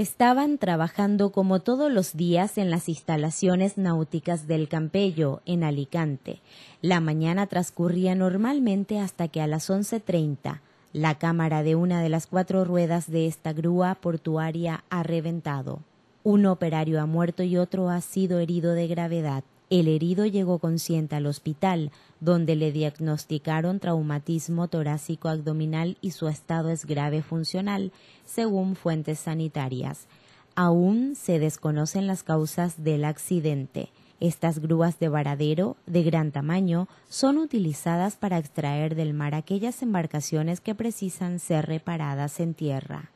estaban trabajando como todos los días en las instalaciones náuticas del Campello, en Alicante. La mañana transcurría normalmente hasta que a las 11.30 la cámara de una de las cuatro ruedas de esta grúa portuaria ha reventado. Un operario ha muerto y otro ha sido herido de gravedad. El herido llegó consciente al hospital, donde le diagnosticaron traumatismo torácico abdominal y su estado es grave funcional, según fuentes sanitarias. Aún se desconocen las causas del accidente. Estas grúas de varadero, de gran tamaño, son utilizadas para extraer del mar aquellas embarcaciones que precisan ser reparadas en tierra.